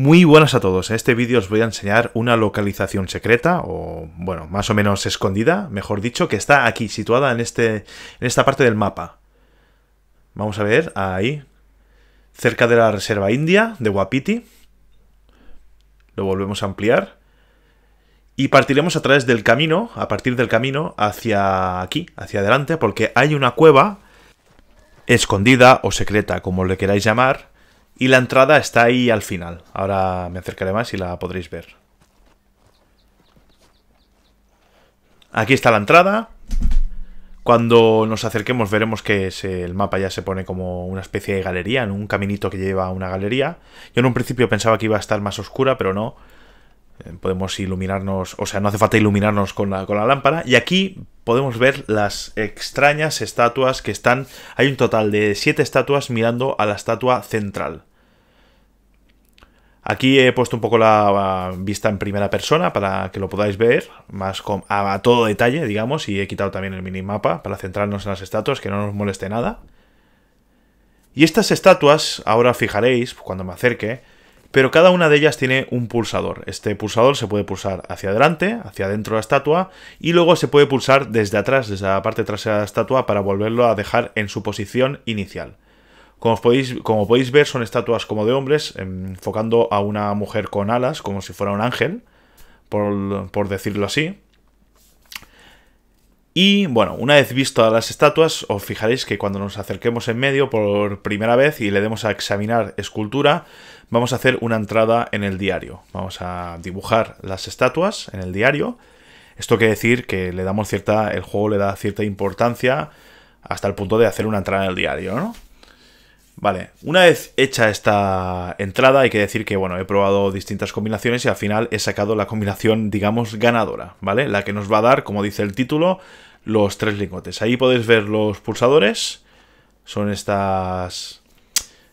Muy buenas a todos, en ¿eh? este vídeo os voy a enseñar una localización secreta, o bueno, más o menos escondida, mejor dicho, que está aquí, situada en, este, en esta parte del mapa. Vamos a ver, ahí, cerca de la Reserva India de Wapiti. Lo volvemos a ampliar. Y partiremos a través del camino, a partir del camino, hacia aquí, hacia adelante, porque hay una cueva escondida o secreta, como le queráis llamar, y la entrada está ahí al final. Ahora me acercaré más y la podréis ver. Aquí está la entrada. Cuando nos acerquemos veremos que el mapa ya se pone como una especie de galería, en un caminito que lleva a una galería. Yo en un principio pensaba que iba a estar más oscura, pero no. Eh, podemos iluminarnos, o sea, no hace falta iluminarnos con la, con la lámpara. Y aquí podemos ver las extrañas estatuas que están... Hay un total de siete estatuas mirando a la estatua central. Aquí he puesto un poco la vista en primera persona para que lo podáis ver más a, todo detalle, digamos, y he quitado también el minimapa para centrarnos en las estatuas, que no nos moleste nada. Y estas estatuas, ahora fijaréis cuando me acerque, pero cada una de ellas tiene un pulsador. Este pulsador se puede pulsar hacia adelante, hacia adentro de la estatua, y luego se puede pulsar desde atrás, desde la parte trasera de la estatua, para volverlo a dejar en su posición inicial. Como podéis, como podéis ver, son estatuas como de hombres, em, enfocando a una mujer con alas, como si fuera un ángel, por, por decirlo así. Y bueno, una vez vistas las estatuas, os fijaréis que cuando nos acerquemos en medio por primera vez y le demos a examinar escultura, vamos a hacer una entrada en el diario. Vamos a dibujar las estatuas en el diario. Esto quiere decir que le damos cierta. el juego le da cierta importancia hasta el punto de hacer una entrada en el diario, ¿no? Vale, una vez hecha esta entrada hay que decir que, bueno, he probado distintas combinaciones y al final he sacado la combinación, digamos, ganadora, ¿vale? La que nos va a dar, como dice el título, los tres lingotes. Ahí podéis ver los pulsadores, son estas,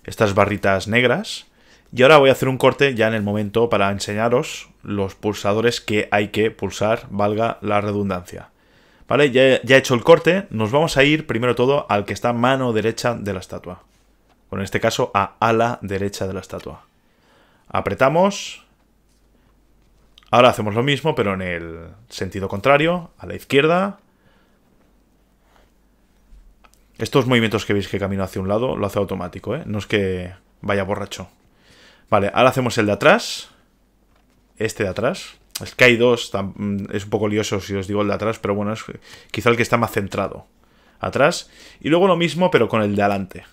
estas barritas negras. Y ahora voy a hacer un corte ya en el momento para enseñaros los pulsadores que hay que pulsar, valga la redundancia. Vale, ya, he hecho el corte, nos vamos a ir primero todo al que está mano derecha de la estatua en este caso a la derecha de la estatua. Apretamos. Ahora hacemos lo mismo, pero en el sentido contrario, a la izquierda. Estos movimientos que veis que camino hacia un lado, lo hace automático, ¿eh? No es que vaya borracho. Vale, ahora hacemos el de atrás. Este de atrás. Es que hay dos, es un poco lioso si os digo el de atrás, pero bueno, es quizá el que está más centrado. Atrás. Y luego lo mismo, pero con el de adelante.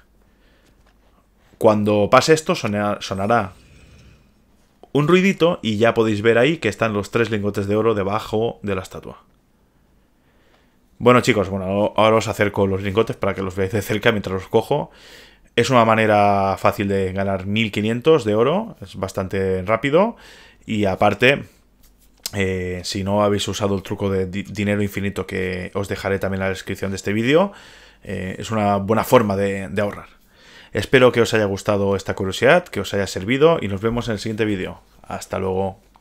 Cuando pase esto sonará, un ruidito y ya podéis ver ahí que están los tres lingotes de oro debajo de la estatua. Bueno chicos, bueno, ahora os acerco los lingotes para que los veáis de cerca mientras los cojo. Es una manera fácil de ganar 1500 de oro, es bastante rápido y aparte eh, si no habéis usado el truco de dinero infinito que os dejaré también en la descripción de este vídeo, eh, es una buena forma de ahorrar. Espero que os haya gustado esta curiosidad, que os haya servido y nos vemos en el siguiente vídeo. Hasta luego.